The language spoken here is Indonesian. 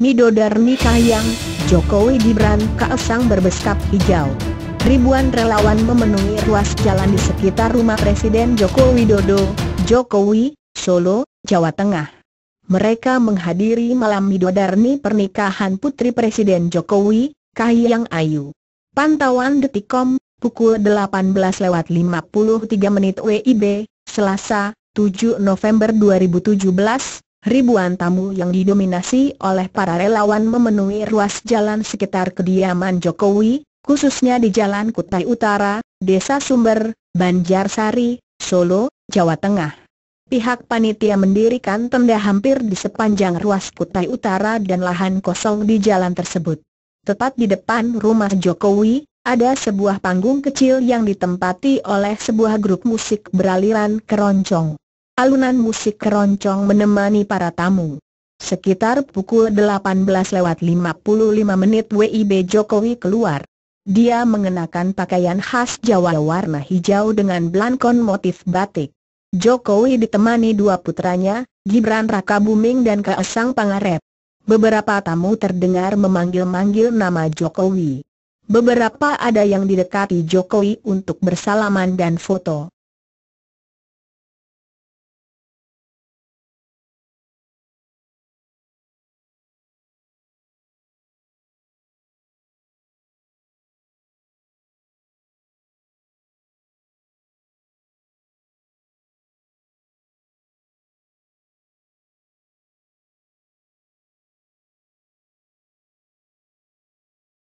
nikah yang Jokowi Gibran Kaesang berbeskap hijau. Ribuan relawan memenuhi ruas jalan di sekitar rumah Presiden Joko Widodo, Jokowi, Solo, Jawa Tengah. Mereka menghadiri malam Midodarni pernikahan putri Presiden Jokowi, Kahiyang Ayu. Pantauan Detikom, pukul 18.53 menit WIB, Selasa, 7 November 2017, ribuan tamu yang didominasi oleh para relawan memenuhi ruas jalan sekitar kediaman Jokowi, khususnya di Jalan Kutai Utara, Desa Sumber, Banjarsari, Solo, Jawa Tengah. Pihak panitia mendirikan tenda hampir di sepanjang ruas Kutai Utara dan lahan kosong di jalan tersebut. Tepat di depan rumah Jokowi, ada sebuah panggung kecil yang ditempati oleh sebuah grup musik beraliran keroncong alunan musik keroncong menemani para tamu. Sekitar pukul 18.55 menit WIB Jokowi keluar. Dia mengenakan pakaian khas Jawa warna hijau dengan blankon motif batik. Jokowi ditemani dua putranya, Gibran Raka Buming dan Kaesang Pangarep. Beberapa tamu terdengar memanggil-manggil nama Jokowi. Beberapa ada yang didekati Jokowi untuk bersalaman dan foto.